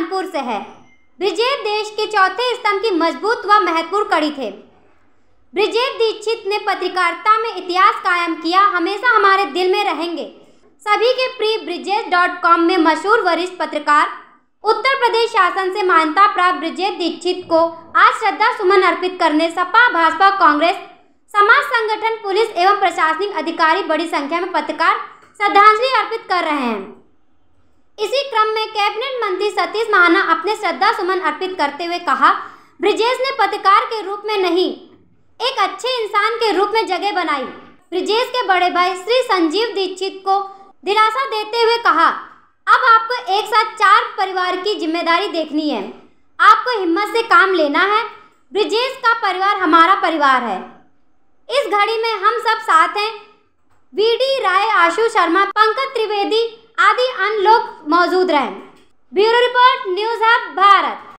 कानपुर से है ब्रिजेश देश के चौथे स्तंभ की मजबूत व महत्वपूर्ण कड़ी थे ब्रिजेश दीक्षित ने पत्रकारिता में इतिहास कायम किया हमेशा हमारे दिल में रहेंगे सभी के प्रिय ब्रिजेश डॉट कॉम में मशहूर वरिष्ठ पत्रकार उत्तर प्रदेश शासन से मान्यता प्राप्त ब्रिजेश दीक्षित को आज श्रद्धा सुमन अर्पित करने सपा भाजपा कांग्रेस समाज संगठन पुलिस एवं प्रशासनिक अधिकारी बड़ी संख्या में पत्रकार श्रद्धांजलि अर्पित कर रहे हैं में कैबिनेट मंत्री सतीश महाना अपने श्रद्धा सुमन अर्पित करते हुए कहा ब्रिजेश ने पत्रकार के रूप में नहीं एक अच्छे इंसान के रूप में जगह बनाई ब्रिजेश के बड़े भाई श्री संजीव दीक्षित को दिलासा देते हुए कहा अब आपको एक साथ चार परिवार की जिम्मेदारी देखनी है आपको हिम्मत से काम लेना है ब्रिजेश का परिवार हमारा परिवार है इस घड़ी में हम सब साथ हैं वीडी राय आशु शर्मा पंकज त्रिवेदी आदि अन्य लोग मौजूद रहे ब्यूरो रिपोर्ट न्यूज